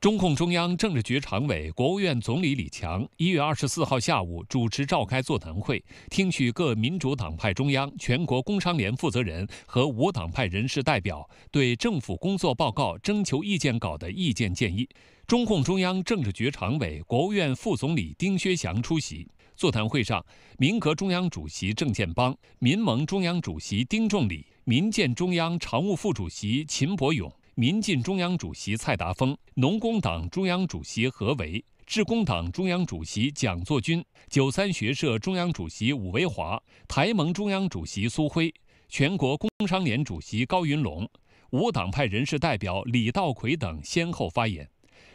中共中央政治局常委、国务院总理李强一月二十四号下午主持召开座谈会，听取各民主党派中央、全国工商联负责人和无党派人士代表对政府工作报告征求意见稿的意见建议。中共中央政治局常委、国务院副总理丁薛祥出席座谈会。上，民革中央主席郑建邦、民盟中央主席丁仲礼、民建中央常务副主席秦伯勇。民进中央主席蔡达峰、农工党中央主席何维、致公党中央主席蒋作军、九三学社中央主席武维华、台盟中央主席苏辉、全国工商联主席高云龙、无党派人士代表李道奎等先后发言。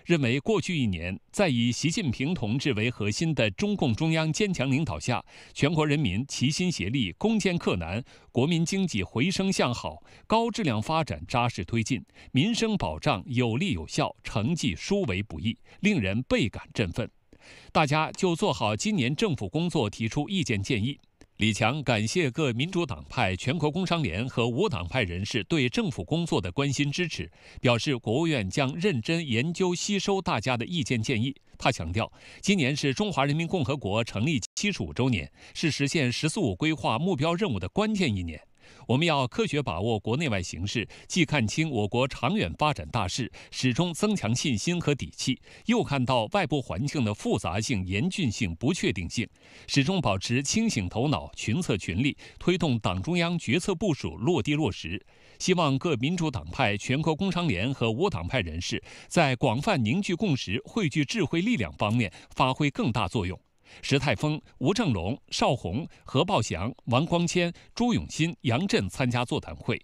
认为，过去一年，在以习近平同志为核心的中共中央坚强领导下，全国人民齐心协力、攻坚克难，国民经济回升向好，高质量发展扎实推进，民生保障有力有效，成绩殊为不易，令人倍感振奋。大家就做好今年政府工作提出意见建议。李强感谢各民主党派、全国工商联和无党派人士对政府工作的关心支持，表示国务院将认真研究吸收大家的意见建议。他强调，今年是中华人民共和国成立七十五周年，是实现“十四五”规划目标任务的关键一年。我们要科学把握国内外形势，既看清我国长远发展大势，始终增强信心和底气，又看到外部环境的复杂性、严峻性、不确定性，始终保持清醒头脑，群策群力，推动党中央决策部署落地落实。希望各民主党派、全国工商联和无党派人士在广泛凝聚共识、汇聚智慧力量方面发挥更大作用。石泰峰、吴正荣、邵红、何报祥、王光谦、朱永新、杨震参加座谈会。